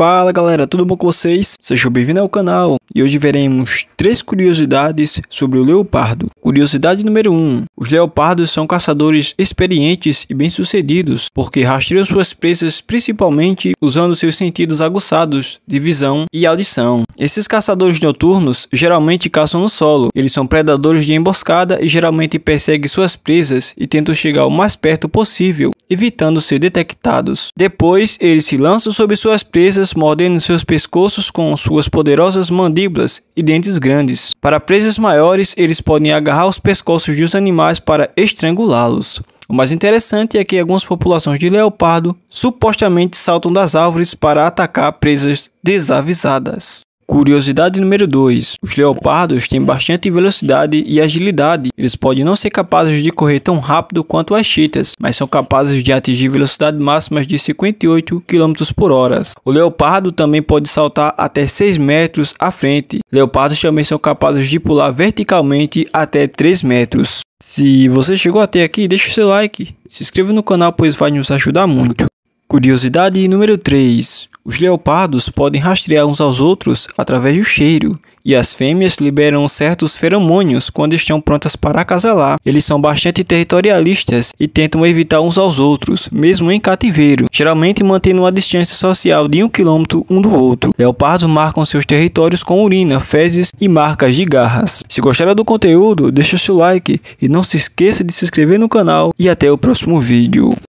Fala galera, tudo bom com vocês? Sejam bem-vindos ao canal e hoje veremos três curiosidades sobre o leopardo. Curiosidade número 1: um, Os leopardos são caçadores experientes e bem-sucedidos porque rastreiam suas presas principalmente usando seus sentidos aguçados de visão e audição. Esses caçadores noturnos geralmente caçam no solo, eles são predadores de emboscada e geralmente perseguem suas presas e tentam chegar o mais perto possível, evitando ser detectados. Depois, eles se lançam sobre suas presas presas mordendo seus pescoços com suas poderosas mandíbulas e dentes grandes. Para presas maiores, eles podem agarrar os pescoços dos animais para estrangulá-los. O mais interessante é que algumas populações de leopardo supostamente saltam das árvores para atacar presas desavisadas. Curiosidade número 2: Os leopardos têm bastante velocidade e agilidade. Eles podem não ser capazes de correr tão rápido quanto as chitas, mas são capazes de atingir velocidade máximas de 58 km por hora. O leopardo também pode saltar até 6 metros à frente. Leopardos também são capazes de pular verticalmente até 3 metros. Se você chegou até aqui, deixe seu like, se inscreva no canal pois vai nos ajudar muito. Curiosidade número 3. Os leopardos podem rastrear uns aos outros através do cheiro, e as fêmeas liberam certos feromônios quando estão prontas para acasalar. Eles são bastante territorialistas e tentam evitar uns aos outros, mesmo em cativeiro, geralmente mantendo uma distância social de um quilômetro um do outro. Leopardos marcam seus territórios com urina, fezes e marcas de garras. Se gostaram do conteúdo, deixa seu like e não se esqueça de se inscrever no canal e até o próximo vídeo.